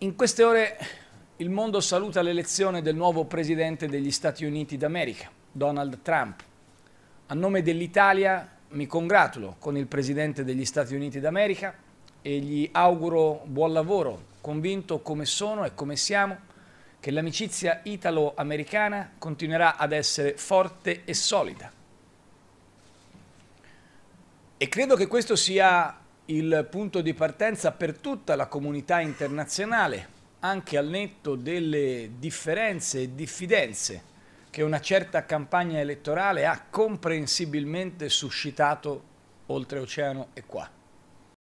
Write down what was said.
In queste ore il mondo saluta l'elezione del nuovo presidente degli Stati Uniti d'America, Donald Trump. A nome dell'Italia mi congratulo con il presidente degli Stati Uniti d'America e gli auguro buon lavoro, convinto come sono e come siamo che l'amicizia italo-americana continuerà ad essere forte e solida. E credo che questo sia il punto di partenza per tutta la comunità internazionale, anche al netto delle differenze e diffidenze che una certa campagna elettorale ha comprensibilmente suscitato oltreoceano e qua.